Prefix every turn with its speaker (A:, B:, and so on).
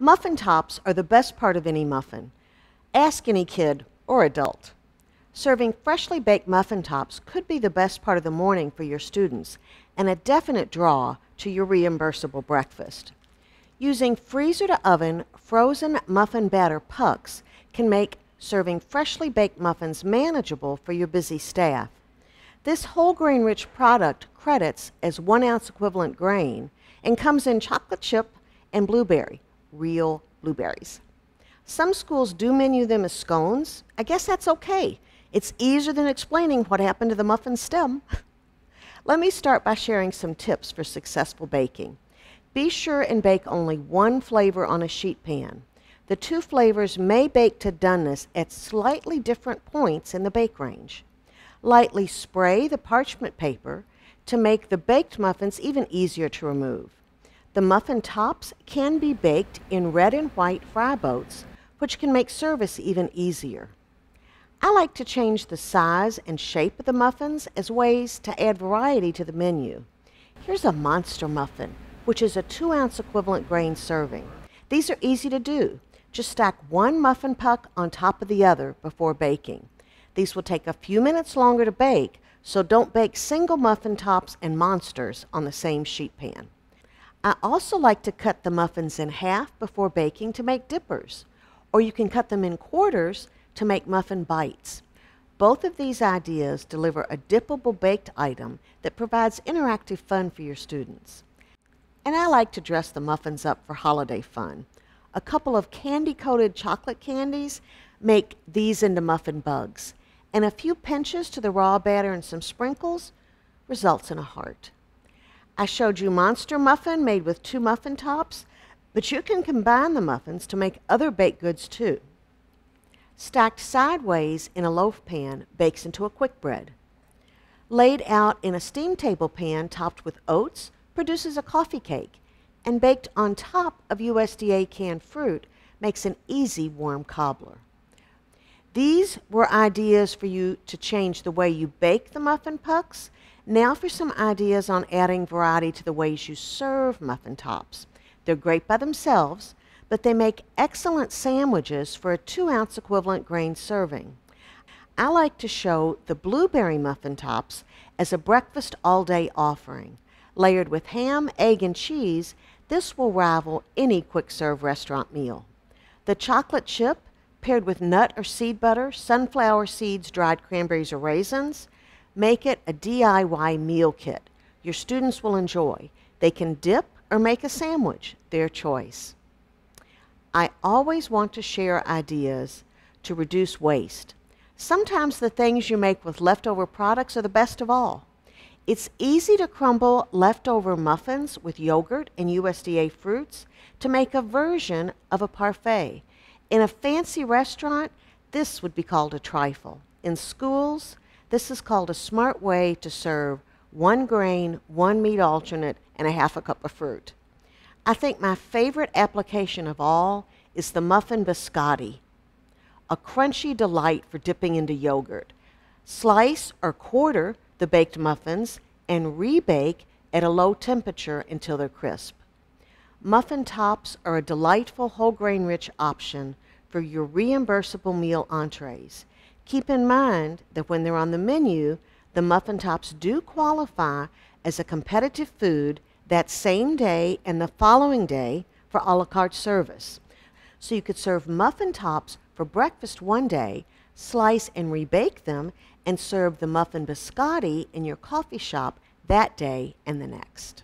A: Muffin tops are the best part of any muffin. Ask any kid or adult. Serving freshly baked muffin tops could be the best part of the morning for your students and a definite draw to your reimbursable breakfast. Using freezer to oven frozen muffin batter pucks can make serving freshly baked muffins manageable for your busy staff. This whole grain rich product credits as one ounce equivalent grain and comes in chocolate chip and blueberry, real blueberries. Some schools do menu them as scones. I guess that's okay. It's easier than explaining what happened to the muffin stem. Let me start by sharing some tips for successful baking. Be sure and bake only one flavor on a sheet pan. The two flavors may bake to doneness at slightly different points in the bake range. Lightly spray the parchment paper to make the baked muffins even easier to remove. The muffin tops can be baked in red and white fry boats, which can make service even easier. I like to change the size and shape of the muffins as ways to add variety to the menu. Here's a monster muffin, which is a 2 ounce equivalent grain serving. These are easy to do. Just stack one muffin puck on top of the other before baking. These will take a few minutes longer to bake, so don't bake single muffin tops and monsters on the same sheet pan. I also like to cut the muffins in half before baking to make dippers, or you can cut them in quarters to make muffin bites. Both of these ideas deliver a dippable baked item that provides interactive fun for your students. And I like to dress the muffins up for holiday fun. A couple of candy coated chocolate candies make these into muffin bugs, and a few pinches to the raw batter and some sprinkles results in a heart. I showed you monster muffin made with two muffin tops, but you can combine the muffins to make other baked goods too. Stacked sideways in a loaf pan bakes into a quick bread. Laid out in a steam table pan topped with oats produces a coffee cake, and baked on top of USDA canned fruit makes an easy warm cobbler. These were ideas for you to change the way you bake the muffin pucks now for some ideas on adding variety to the ways you serve muffin tops. They're great by themselves, but they make excellent sandwiches for a two ounce equivalent grain serving. I like to show the blueberry muffin tops as a breakfast all day offering. Layered with ham, egg, and cheese, this will rival any quick serve restaurant meal. The chocolate chip, paired with nut or seed butter, sunflower seeds, dried cranberries, or raisins, Make it a DIY meal kit your students will enjoy. They can dip or make a sandwich, their choice. I always want to share ideas to reduce waste. Sometimes the things you make with leftover products are the best of all. It's easy to crumble leftover muffins with yogurt and USDA fruits to make a version of a parfait. In a fancy restaurant, this would be called a trifle. In schools, this is called a smart way to serve one grain, one meat alternate, and a half a cup of fruit. I think my favorite application of all is the muffin biscotti, a crunchy delight for dipping into yogurt. Slice or quarter the baked muffins and rebake at a low temperature until they're crisp. Muffin tops are a delightful whole grain rich option for your reimbursable meal entrees. Keep in mind that when they're on the menu, the muffin tops do qualify as a competitive food that same day and the following day for a la carte service. So you could serve muffin tops for breakfast one day, slice and rebake them, and serve the muffin biscotti in your coffee shop that day and the next.